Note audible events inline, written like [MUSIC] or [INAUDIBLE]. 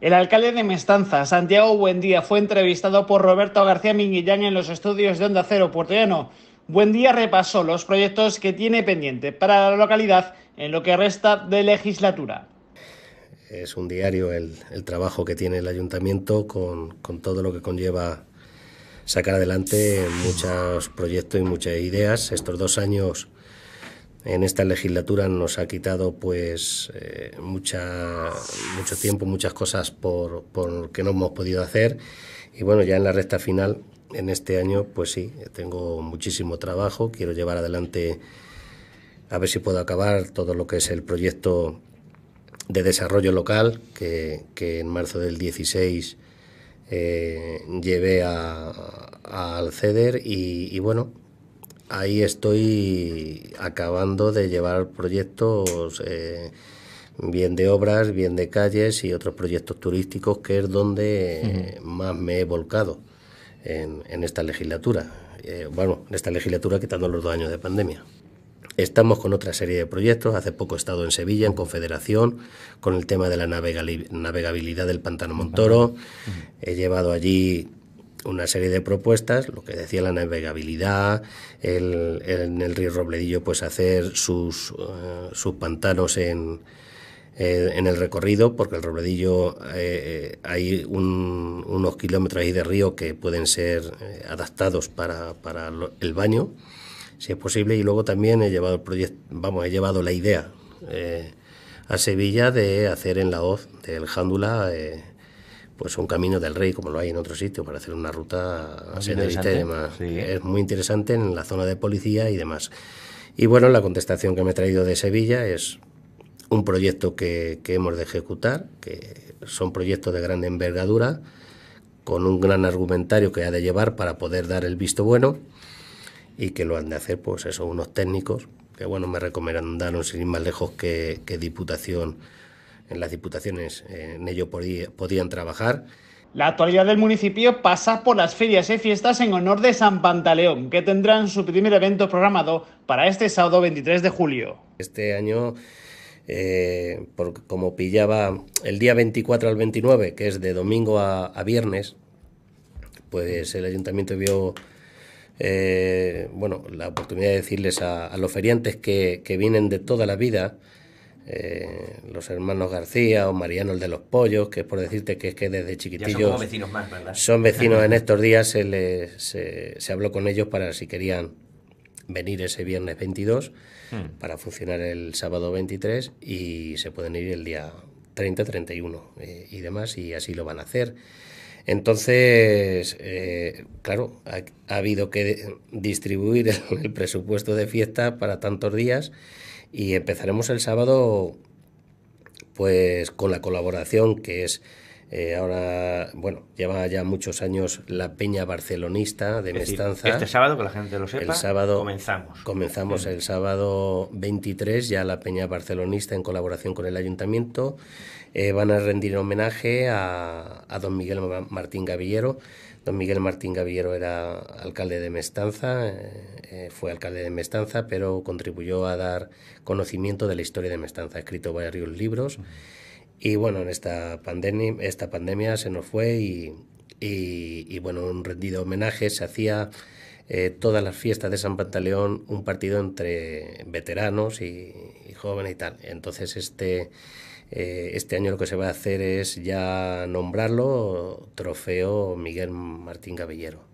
El alcalde de Mestanza, Santiago Buendía, fue entrevistado por Roberto García Minguillán en los estudios de Onda Cero Llano. Buendía repasó los proyectos que tiene pendiente para la localidad en lo que resta de legislatura. Es un diario el, trabajo que tiene el ayuntamiento con, todo lo que conlleva sacar adelante muchos proyectos y muchas ideas. Estos dos años en esta legislatura nos ha quitado pues eh, mucha, mucho tiempo, muchas cosas por, por que no hemos podido hacer y bueno, ya en la recta final, en este año, pues sí, tengo muchísimo trabajo, quiero llevar adelante, a ver si puedo acabar todo lo que es el proyecto de desarrollo local, que, en marzo del 16 eh, llevé a, al CEDER y bueno, ahí estoy acabando de llevar proyectos eh, bien de obras, bien de calles y otros proyectos turísticos, que es donde más me he volcado en, esta legislatura. Eh, bueno, en esta legislatura quitando los dos años de pandemia. Estamos con otra serie de proyectos. Hace poco he estado en Sevilla, en Confederación, con el tema de la navegabilidad del Pantano Montoro. He llevado allí una serie de propuestas, lo que decía la navegabilidad, el, en el río Robledillo pues hacer sus, eh, sus pantanos en, en el recorrido, porque el Robledillo eh, eh, hay unos kilómetros ahí de río que pueden ser adaptados para, para el baño, si es posible, y luego también he llevado el proyecto, vamos, he llevado la idea a Sevilla de hacer en la hoz del Jándula pues un camino del rey como lo hay en otro sitio... para hacer una ruta a y demás. Es muy interesante en la zona de policía y demás. Y bueno, la contestación que me he traído de Sevilla es un proyecto que, hemos de ejecutar, que son proyectos de gran envergadura, con un gran argumentario que ha de llevar para poder dar el visto bueno y que lo han de hacer, pues eso, unos técnicos que, bueno, me recomendaron sin ir más lejos que Diputación en las diputaciones eh, en ello podían trabajar. La actualidad del municipio pasa por las ferias y fiestas en honor de San Pantaleón, que tendrán su primer evento programado para este sábado 23 de julio. Este año, eh, como pillaba el día 24 al 29, que es de domingo a, viernes, pues el ayuntamiento vio eh, bueno, la oportunidad de decirles a, los feriantes que, que vienen de toda la vida, eh, los hermanos García o Mariano el de los Pollos, que es por decirte que es que desde chiquitillos... son vecinos [LAUGHS] en estos días, se, se, habló con ellos para si querían venir ese viernes 22 hmm. para funcionar el sábado 23 y se pueden ir el día 30, 31 eh, y demás y así lo van a hacer. Entonces, eh, claro, ha, ha, habido que distribuir [LAUGHS] el presupuesto de fiesta para tantos días y empezaremos el sábado pues con la colaboración que es eh, ahora, bueno, lleva ya muchos años la Peña Barcelonista de Mestanza. este sábado, que la gente lo sepa, el sábado, comenzamos. Comenzamos el sábado 23, ya la Peña Barcelonista en colaboración con el Ayuntamiento. Eh, van a rendir homenaje a, don Miguel Martín Gavillero. Don Miguel Martín Gavillero era alcalde de Mestanza, eh, fue alcalde de Mestanza, pero contribuyó a dar conocimiento de la historia de Mestanza. Ha escrito varios libros. Y bueno, en esta, pandemia, esta pandemia se nos fue y, y, bueno, un rendido homenaje se hacía eh, todas las fiestas de San Pantaleón, un partido entre veteranos y, jóvenes y tal. Entonces este, eh, este año lo que se va a hacer es ya nombrarlo Trofeo Miguel Martín Caballero.